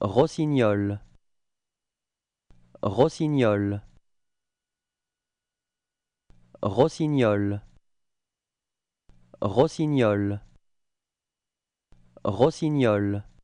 Rossignol Rossignol Rossignol Rossignol Rossignol